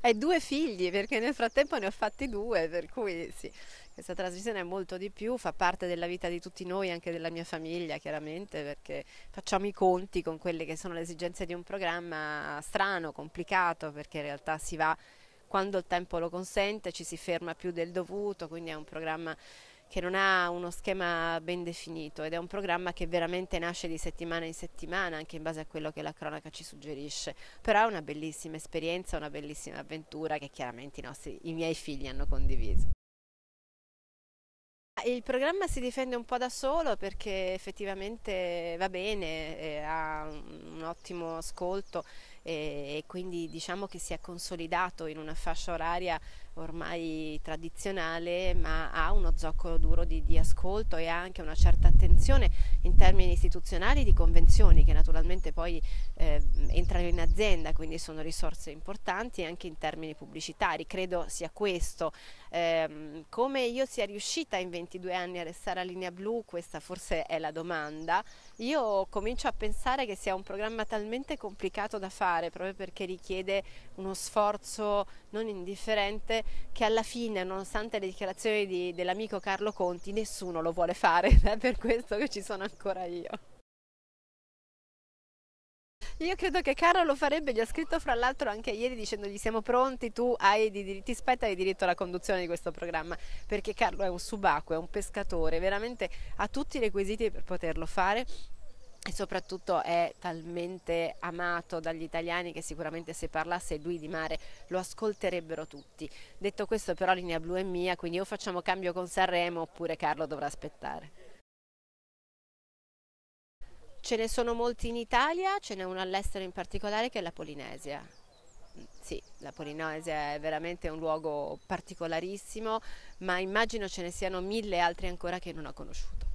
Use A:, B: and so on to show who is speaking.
A: e due figli, perché nel frattempo ne ho fatti due, per cui sì, questa trasmissione è molto di più, fa parte della vita di tutti noi, anche della mia famiglia chiaramente, perché facciamo i conti con quelle che sono le esigenze di un programma strano, complicato, perché in realtà si va quando il tempo lo consente, ci si ferma più del dovuto, quindi è un programma che non ha uno schema ben definito ed è un programma che veramente nasce di settimana in settimana anche in base a quello che la cronaca ci suggerisce però è una bellissima esperienza una bellissima avventura che chiaramente i, nostri, i miei figli hanno condiviso il programma si difende un po' da solo perché effettivamente va bene, eh, ha un ottimo ascolto e, quindi diciamo che si è consolidato in una fascia oraria ormai tradizionale ma ha uno zoccolo duro di, di ascolto e ha anche una certa attenzione in termini istituzionali di convenzioni che naturalmente poi eh, entrano in azienda quindi sono risorse importanti anche in termini pubblicitari credo sia questo eh, come io sia riuscita a inventare 22 anni a restare a linea blu? Questa forse è la domanda. Io comincio a pensare che sia un programma talmente complicato da fare, proprio perché richiede uno sforzo non indifferente, che alla fine, nonostante le dichiarazioni di, dell'amico Carlo Conti, nessuno lo vuole fare è per questo che ci sono ancora io. Io credo che Carlo lo farebbe, gli ha scritto fra l'altro anche ieri dicendogli siamo pronti, tu hai di diritti, spetta hai diritto alla conduzione di questo programma, perché Carlo è un subacqueo, è un pescatore, veramente ha tutti i requisiti per poterlo fare e soprattutto è talmente amato dagli italiani che sicuramente se parlasse lui di mare lo ascolterebbero tutti. Detto questo però linea blu è mia, quindi o facciamo cambio con Sanremo oppure Carlo dovrà aspettare. Ce ne sono molti in Italia, ce n'è uno all'estero in particolare che è la Polinesia. Sì, la Polinesia è veramente un luogo particolarissimo, ma immagino ce ne siano mille altri ancora che non ho conosciuto.